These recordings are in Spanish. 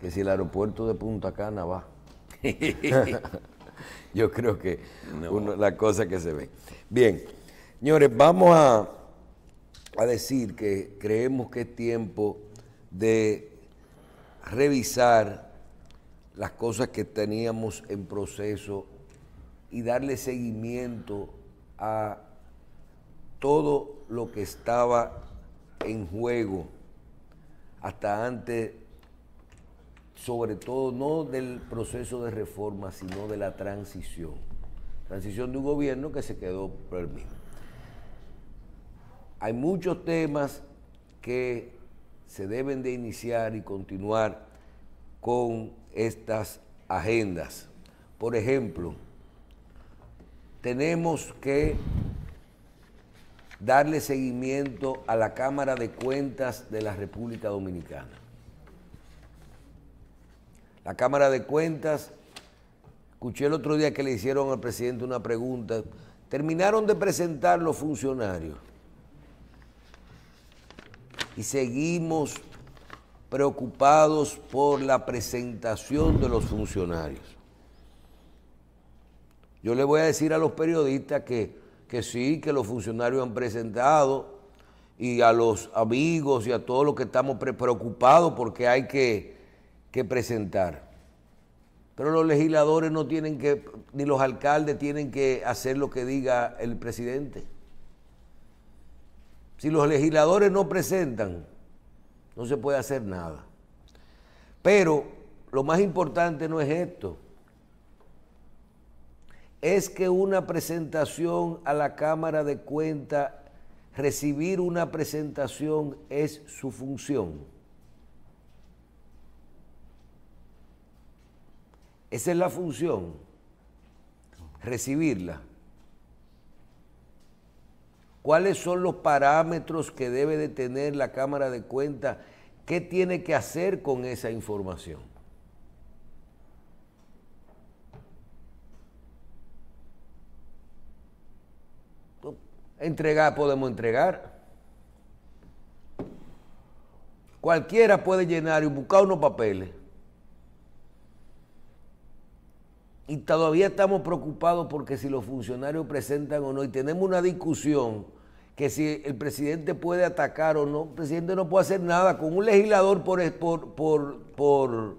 que si el aeropuerto de Punta Cana va. Yo creo que la cosa que se ve. Bien, señores, vamos a, a decir que creemos que es tiempo de revisar las cosas que teníamos en proceso y darle seguimiento a todo lo que estaba en juego hasta antes sobre todo no del proceso de reforma, sino de la transición. Transición de un gobierno que se quedó por el mismo. Hay muchos temas que se deben de iniciar y continuar con estas agendas. Por ejemplo, tenemos que darle seguimiento a la Cámara de Cuentas de la República Dominicana. La Cámara de Cuentas, escuché el otro día que le hicieron al presidente una pregunta, terminaron de presentar los funcionarios y seguimos preocupados por la presentación de los funcionarios. Yo le voy a decir a los periodistas que, sí, que los funcionarios han presentado y a los amigos y a todos los que estamos preocupados porque hay que que presentar. Pero los legisladores no tienen que, ni los alcaldes tienen que hacer lo que diga el presidente. Si los legisladores no presentan, no se puede hacer nada. Pero lo más importante no es esto. Es que una presentación a la Cámara de Cuentas, recibir una presentación es su función. Esa es la función, recibirla. ¿Cuáles son los parámetros que debe de tener la Cámara de Cuentas? ¿Qué tiene que hacer con esa información? Entregar podemos entregar. Cualquiera puede llenar y buscar unos papeles. y todavía estamos preocupados porque si los funcionarios presentan o no, y tenemos una discusión que si el presidente puede atacar o no, el presidente no puede hacer nada con un legislador por, por, por,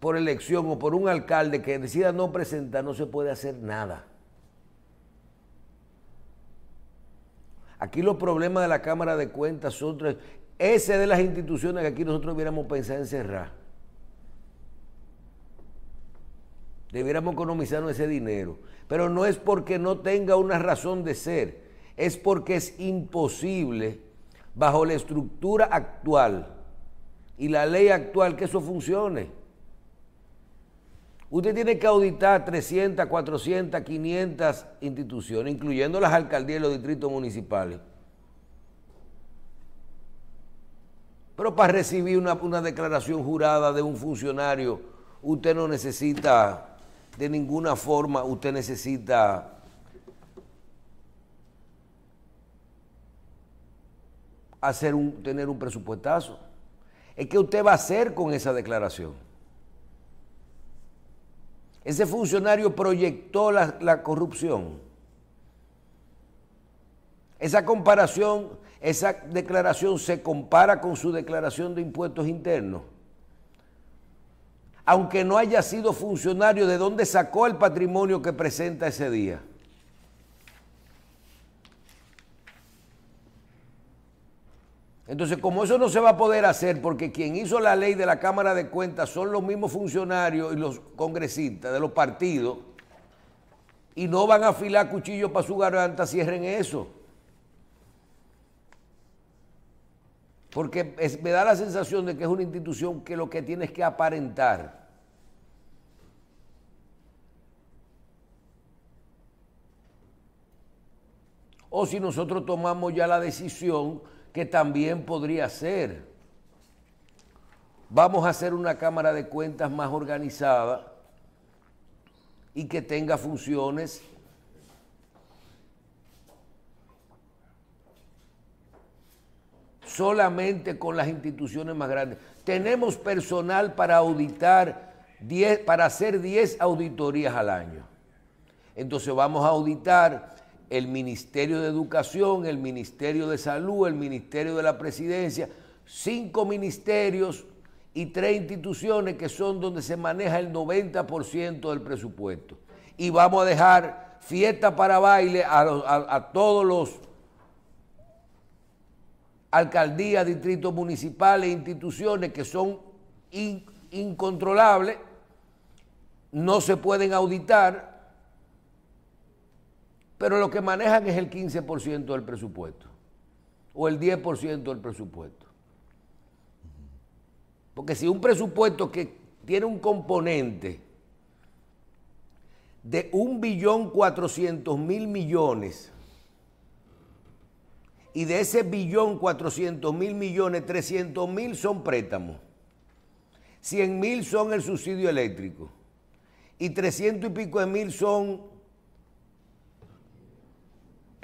por, elección o por un alcalde que decida no presentar, no se puede hacer nada. Aquí los problemas de la Cámara de Cuentas son tres Ese de las instituciones que aquí nosotros hubiéramos pensado en cerrar. Debiéramos economizarnos ese dinero. Pero no es porque no tenga una razón de ser, es porque es imposible bajo la estructura actual y la ley actual que eso funcione. Usted tiene que auditar 300, 400, 500 instituciones, incluyendo las alcaldías y los distritos municipales. Pero para recibir una, una declaración jurada de un funcionario, usted no necesita de ninguna forma usted necesita hacer un, tener un presupuestazo. Es que usted va a hacer con esa declaración. Ese funcionario proyectó la, la corrupción. Esa comparación, esa declaración se compara con su declaración de impuestos internos aunque no haya sido funcionario, ¿de dónde sacó el patrimonio que presenta ese día? Entonces, como eso no se va a poder hacer, porque quien hizo la ley de la Cámara de Cuentas son los mismos funcionarios y los congresistas de los partidos, y no van a afilar cuchillos para su garganta, cierren eso. Porque me da la sensación de que es una institución que lo que tiene es que aparentar. o si nosotros tomamos ya la decisión que también podría ser. Vamos a hacer una Cámara de Cuentas más organizada y que tenga funciones solamente con las instituciones más grandes. Tenemos personal para auditar, para hacer 10 auditorías al año. Entonces vamos a auditar el Ministerio de Educación, el Ministerio de Salud, el Ministerio de la Presidencia, cinco ministerios y tres instituciones que son donde se maneja el 90% del presupuesto. Y vamos a dejar fiesta para baile a, todos los alcaldías, distritos municipales, instituciones que son incontrolables, no se pueden auditar, pero lo que manejan es el 15% del presupuesto o el 10% del presupuesto. Porque si un presupuesto que tiene un componente de un billón mil millones y de ese billón cuatrocientos mil millones, 300.000 mil son préstamos, 100 mil son el subsidio eléctrico y 300 y pico de mil son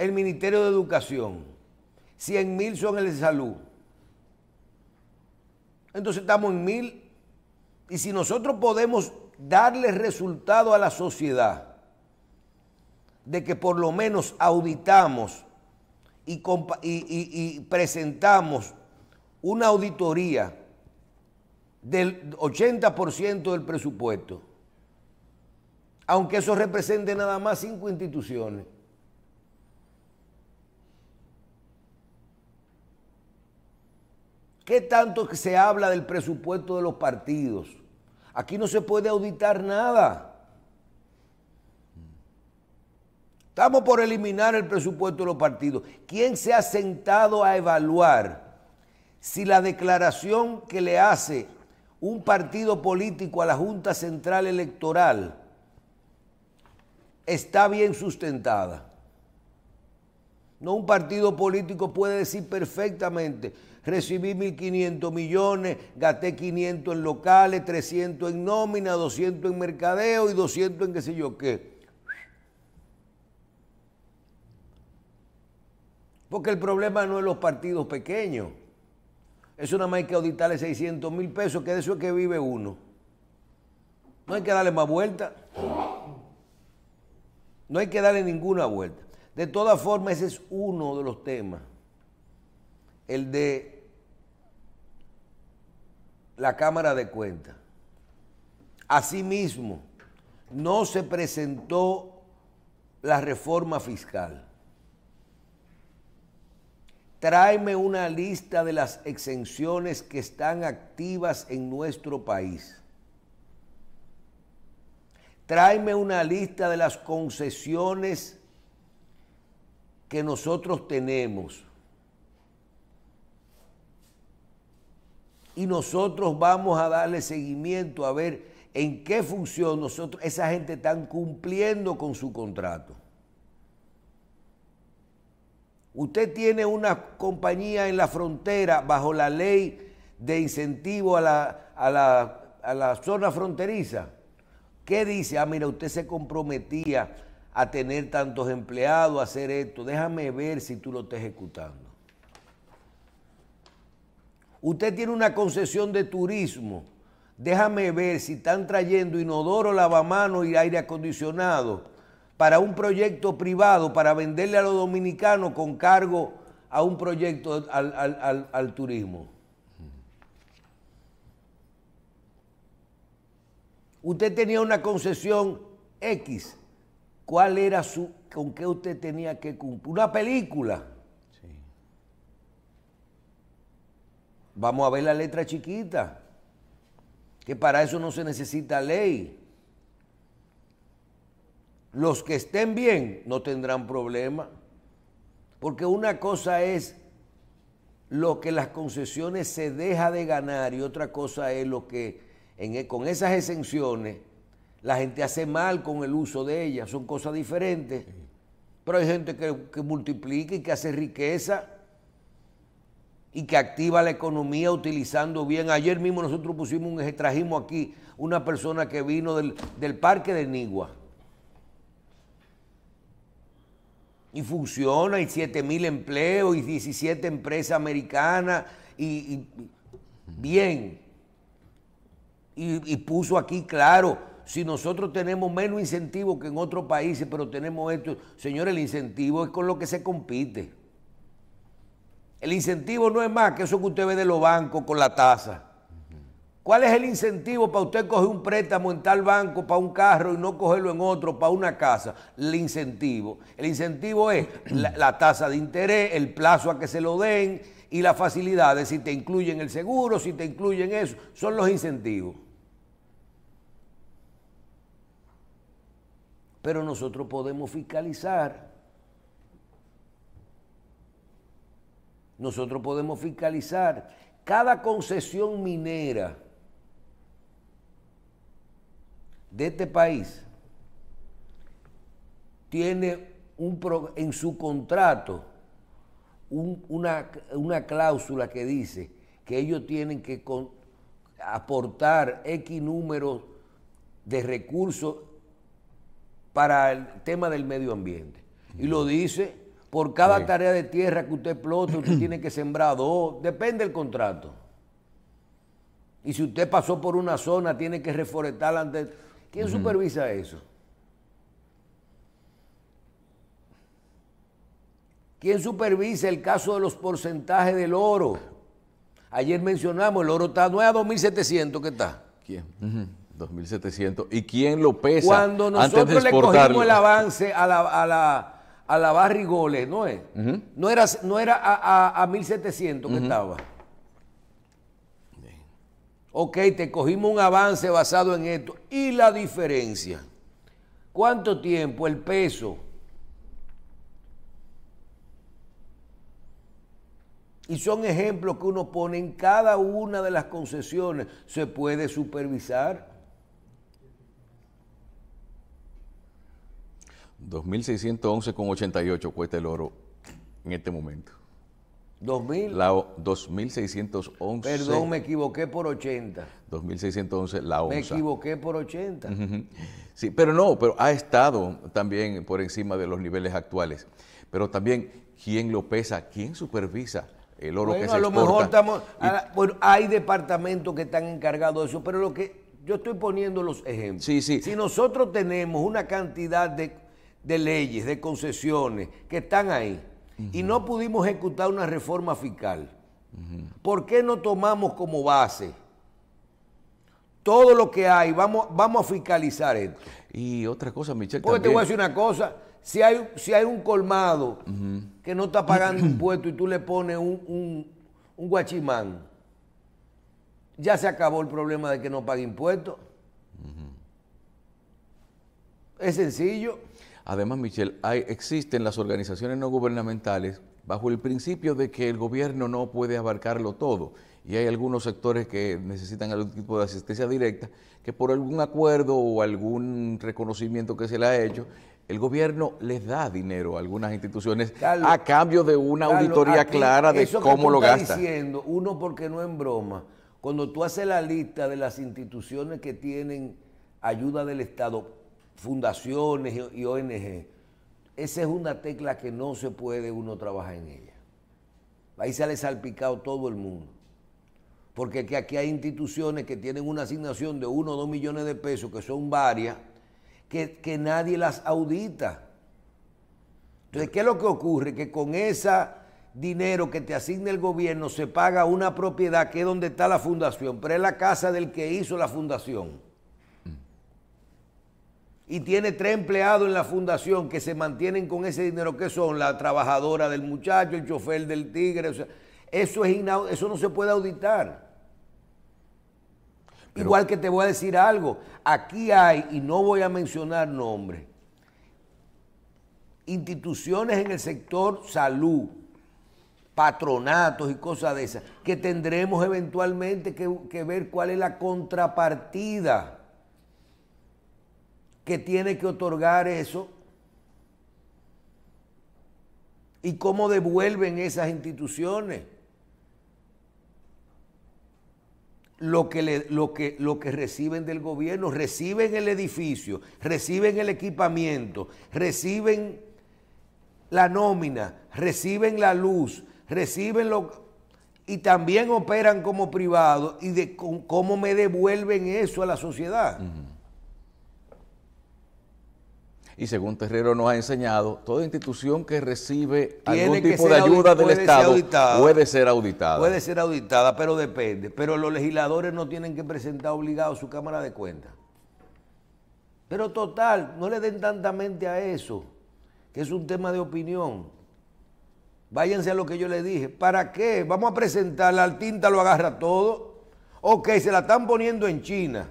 el Ministerio de Educación, 100 mil son el de salud. Entonces estamos en mil. Y si nosotros podemos darle resultado a la sociedad de que por lo menos auditamos y, y presentamos una auditoría del 80% del presupuesto, aunque eso represente nada más cinco instituciones. ¿Qué tanto se habla del presupuesto de los partidos? Aquí no se puede auditar nada. Estamos por eliminar el presupuesto de los partidos. ¿Quién se ha sentado a evaluar si la declaración que le hace un partido político a la Junta Central Electoral está bien sustentada? No un partido político puede decir perfectamente, recibí 1.500 millones, gasté 500 en locales, 300 en nómina, 200 en mercadeo y 200 en qué sé yo qué. Porque el problema no es los partidos pequeños. Es una más hay que auditarle 600 mil pesos, que de eso es que vive uno. No hay que darle más vuelta. No hay que darle ninguna vuelta. De todas formas, ese es uno de los temas. El de la Cámara de Cuentas. Asimismo, no se presentó la reforma fiscal. Tráeme una lista de las exenciones que están activas en nuestro país. Tráeme una lista de las concesiones que nosotros tenemos. y nosotros vamos a darle seguimiento a ver en qué función nosotros, esa gente están cumpliendo con su contrato. Usted tiene una compañía en la frontera bajo la ley de incentivo a la, a la, a la zona fronteriza. ¿Qué dice? Ah, mira, usted se comprometía a tener tantos empleados, a hacer esto. Déjame ver si tú lo estás ejecutando. Usted tiene una concesión de turismo. Déjame ver si están trayendo inodoro, lavamano y aire acondicionado para un proyecto privado, para venderle a los dominicanos con cargo a un proyecto al, al turismo. Usted tenía una concesión X. ¿Cuál era su, con qué usted tenía que cumplir? Una película. Vamos a ver la letra chiquita, que para eso no se necesita ley. Los que estén bien no tendrán problema, porque una cosa es lo que las concesiones se deja de ganar y otra cosa es lo que e, con esas exenciones la gente hace mal con el uso de ellas, son cosas diferentes. Pero hay gente que, que multiplica y que hace riqueza y que activa la economía utilizando bien. Ayer mismo nosotros pusimos un, trajimos aquí una persona que vino del, parque de Nigua. Y funciona, y 7 mil empleos, y 17 empresas americanas, y, bien. Y, puso aquí claro, si nosotros tenemos menos incentivos que en otros países, pero tenemos esto, señores, el incentivo es con lo que se compite. El incentivo no es más que eso que usted ve de los bancos con la tasa. ¿Cuál es el incentivo para usted coger un préstamo en tal banco para un carro y no cogerlo en otro para una casa? El incentivo. El incentivo es la, tasa de interés, el plazo a que se lo den y las facilidades, si te incluyen el seguro, si te incluyen eso, son los incentivos. Pero nosotros podemos fiscalizar Nosotros podemos fiscalizar cada concesión minera de este país tiene un en su contrato una, cláusula que dice que ellos tienen que aportar X número de recursos para el tema del medio ambiente. Y lo dice por cada tarea de tierra que usted explota, usted tiene que sembrar dos, depende del contrato. Y si usted pasó por una zona, tiene que reforestarla antes. ¿Quién supervisa eso? ¿Quién supervisa el caso de los porcentajes del oro? Ayer mencionamos, el oro está, no es a 2.700 qué está. ¿Quién? 2.700. ¿Y quién lo pesa? Cuando nosotros le cogimos el avance a la a la goles ¿no es? No era, no era a, 1700 que estaba. Ok, te cogimos un avance basado en esto. ¿Y la diferencia? ¿Cuánto tiempo? El peso. Y son ejemplos que uno pone en cada una de las concesiones. Se puede supervisar. 2.611,88 cuesta el oro en este momento. 2000. La 2611. Perdón, me equivoqué por 80. 2611 la onza. Me equivoqué por 80. Sí, pero no, pero ha estado también por encima de los niveles actuales. Pero también quién lo pesa, quién supervisa el oro que se exporta. A lo mejor estamos, ah, bueno, hay departamentos que están encargados de eso, pero lo que yo estoy poniendo los ejemplos. Sí, sí. Si nosotros tenemos una cantidad de de leyes, de concesiones que están ahí y no pudimos ejecutar una reforma fiscal. ¿Por qué no tomamos como base todo lo que hay? Vamos, vamos a fiscalizar esto. Y otra cosa, Michelle. Porque te voy a decir una cosa. Si hay, si hay un colmado que no está pagando impuestos y tú le pones un, un guachimán, ya se acabó el problema de que no pague impuestos. Es sencillo. Además, Michelle, hay, existen las organizaciones no gubernamentales bajo el principio de que el gobierno no puede abarcarlo todo y hay algunos sectores que necesitan algún tipo de asistencia directa que por algún acuerdo o algún reconocimiento que se le ha hecho, el gobierno les da dinero a algunas instituciones a cambio de una auditoría clara de cómo lo estás gasta. diciendo, uno porque no en broma, cuando tú haces la lista de las instituciones que tienen ayuda del Estado fundaciones y ONG. Esa es una tecla que no se puede uno trabajar en ella. Ahí sale salpicado todo el mundo. Porque que aquí hay instituciones que tienen una asignación de uno o dos millones de pesos, que son varias, que, nadie las audita. Entonces, ¿qué es lo que ocurre? Que con ese dinero que te asigna el gobierno se paga una propiedad que es donde está la fundación, pero es la casa del que hizo la fundación y tiene tres empleados en la fundación que se mantienen con ese dinero que son la trabajadora del muchacho, el chofer del tigre, eso es eso no se puede auditar. Igual que te voy a decir algo, aquí hay, y no voy a mencionar nombres, instituciones en el sector salud, patronatos y cosas de esas, que tendremos eventualmente que ver cuál es la contrapartida que tiene que otorgar eso y cómo devuelven esas instituciones lo que, lo, que, lo que reciben del gobierno. Reciben el edificio, reciben el equipamiento, reciben la nómina, reciben la luz, reciben lo... Y también operan como privado y de cómo me devuelven eso a la sociedad. Y según Terrero nos ha enseñado, toda institución que recibe algún tipo de ayuda del Estado puede ser auditada. Puede ser auditada, pero depende. Pero los legisladores no tienen que presentar obligado su Cámara de Cuentas. Pero total, no le den tanta mente a eso, que es un tema de opinión. Váyanse a lo que yo le dije. ¿Para qué? Vamos a presentarla, al tinta lo agarra todo. Ok, se la están poniendo en China.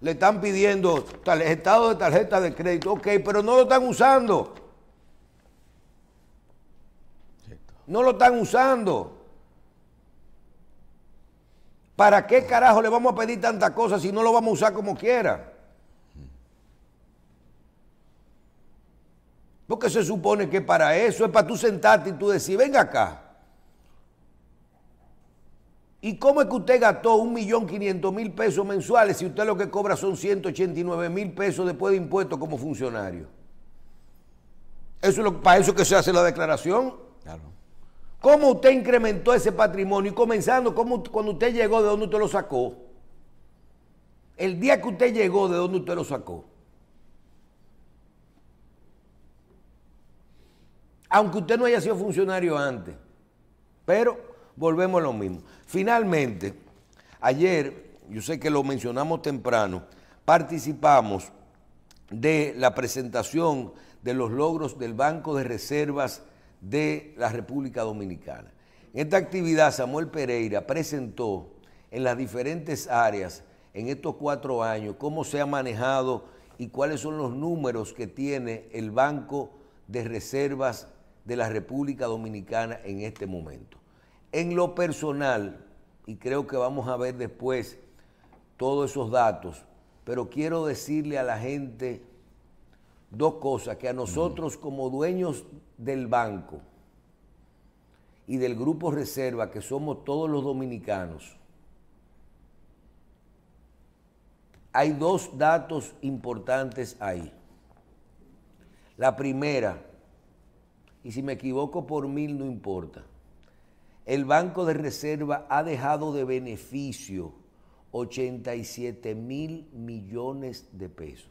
Le están pidiendo estado de tarjeta de crédito, ok, pero no lo están usando. No lo están usando. ¿Para qué carajo le vamos a pedir tantas cosas si no lo vamos a usar como quiera? Porque se supone que para eso es para tú sentarte y tú decir, venga acá. ¿Y cómo es que usted gastó 1.500.000 pesos mensuales si usted lo que cobra son 189.000 pesos después de impuestos como funcionario? Eso es lo, para eso que se hace la declaración. Claro. ¿Cómo usted incrementó ese patrimonio? Y comenzando, ¿cuándo cuando usted llegó, ¿de dónde usted lo sacó? El día que usted llegó, ¿de dónde usted lo sacó? Aunque usted no haya sido funcionario antes, pero volvemos a lo mismo. Finalmente, ayer, yo sé que lo mencionamos temprano, participamos de la presentación de los logros del Banco de Reservas de la República Dominicana. En esta actividad, Samuel Pereira presentó en las diferentes áreas, en estos cuatro años, cómo se ha manejado y cuáles son los números que tiene el Banco de Reservas de la República Dominicana en este momento. En lo personal, y creo que vamos a ver después todos esos datos, pero quiero decirle a la gente dos cosas, que a nosotros como dueños del banco y del grupo reserva, que somos todos los dominicanos, hay dos datos importantes ahí. La primera, y si me equivoco por mil no importa, el Banco de Reserva ha dejado de beneficio 87 mil millones de pesos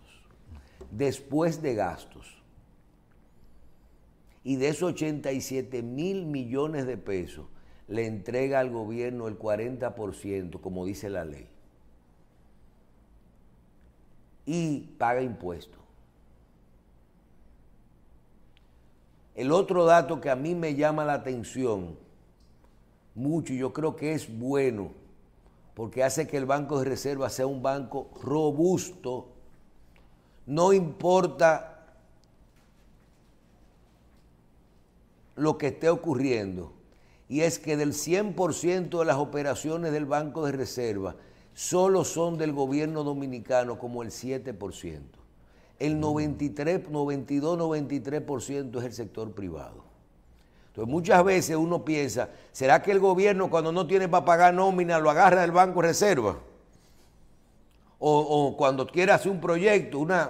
después de gastos. Y de esos 87 mil millones de pesos le entrega al gobierno el 40%, como dice la ley. Y paga impuestos. El otro dato que a mí me llama la atención mucho y yo creo que es bueno porque hace que el Banco de Reserva sea un banco robusto. No importa lo que esté ocurriendo. Y es que del 100% de las operaciones del Banco de Reserva solo son del gobierno dominicano como el 7%. El 93, 92, 93% es el sector privado. Entonces muchas veces uno piensa, ¿será que el gobierno cuando no tiene para pagar nómina lo agarra del Banco Reserva? O, cuando quiere hacer un proyecto, una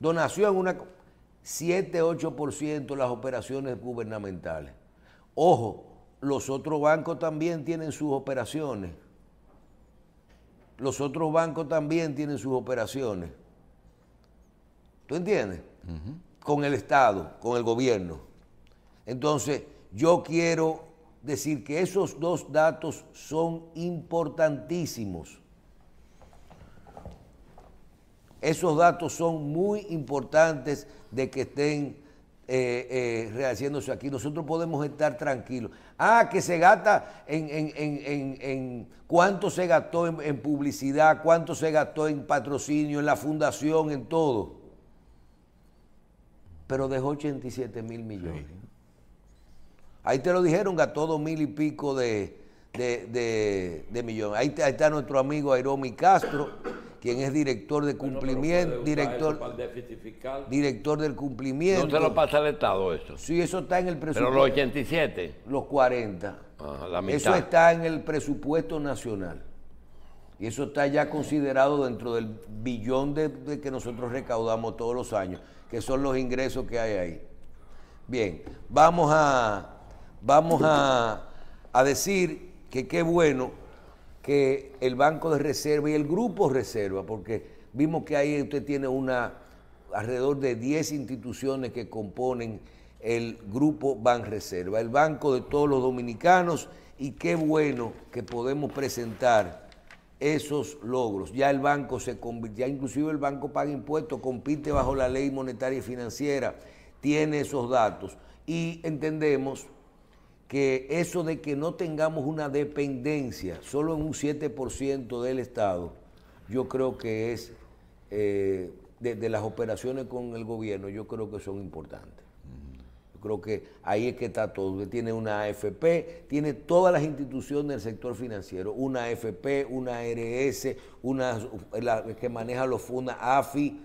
donación, una 7-8% las operaciones gubernamentales. Ojo, los otros bancos también tienen sus operaciones. Los otros bancos también tienen sus operaciones. ¿Tú entiendes? Con el Estado, con el gobierno. Entonces, yo quiero decir que esos dos datos son importantísimos. Esos datos son muy importantes de que estén eh, eh, rehaciéndose aquí. Nosotros podemos estar tranquilos. Ah, que se gasta en, en cuánto se gastó en, publicidad, cuánto se gastó en patrocinio, en la fundación, en todo. Pero dejó 87 mil millones. Ahí te lo dijeron, gastó dos mil y pico de, de, millones. Ahí, está nuestro amigo Aeromi Castro, quien es director de cumplimiento, director, director del cumplimiento. ¿No se lo pasa al Estado eso? Sí, eso está en el presupuesto. ¿Pero los 87? Los 40. Ah, la Eso está en el presupuesto nacional. Y eso está ya considerado dentro del billón de, que nosotros recaudamos todos los años, que son los ingresos que hay ahí. Bien, vamos a, vamos a, decir que qué bueno que el Banco de Reserva y el Grupo Reserva, porque vimos que ahí usted tiene una alrededor de 10 instituciones que componen el Grupo ban Reserva, el banco de todos los dominicanos, y qué bueno que podemos presentar esos logros. Ya el banco se convirtió, ya inclusive el banco paga impuestos, compite bajo la ley monetaria y financiera, tiene esos datos y entendemos que eso de que no tengamos una dependencia solo en un 7% del Estado, yo creo que es, eh, de, las operaciones con el gobierno, yo creo que son importantes. Yo creo que ahí es que está todo. tiene una AFP, tiene todas las instituciones del sector financiero, una AFP, una ARS, una que maneja los fondos AFI,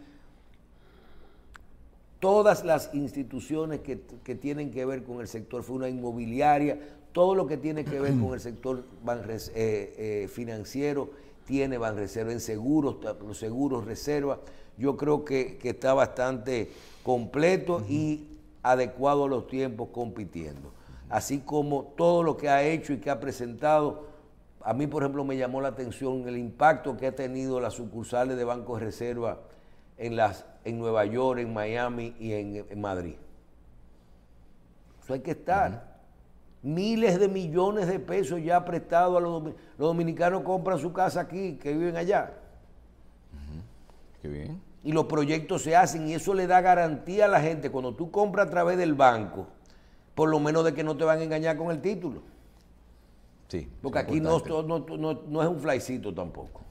todas las instituciones que, tienen que ver con el sector fue una inmobiliaria, todo lo que tiene que ver con el sector eh, eh, financiero tiene Banreserva en seguros, los seguros reserva. Yo creo que, está bastante completo y adecuado a los tiempos compitiendo. Así como todo lo que ha hecho y que ha presentado, a mí por ejemplo me llamó la atención el impacto que ha tenido las sucursales de Banco de Reserva en, las, en Nueva York, en Miami y en, Madrid. Eso hay que estar. Miles de millones de pesos ya prestados a los, los dominicanos compran su casa aquí, que viven allá. Qué bien. Y los proyectos se hacen y eso le da garantía a la gente cuando tú compras a través del banco, por lo menos de que no te van a engañar con el título. Sí. Porque aquí no, es un flycito tampoco.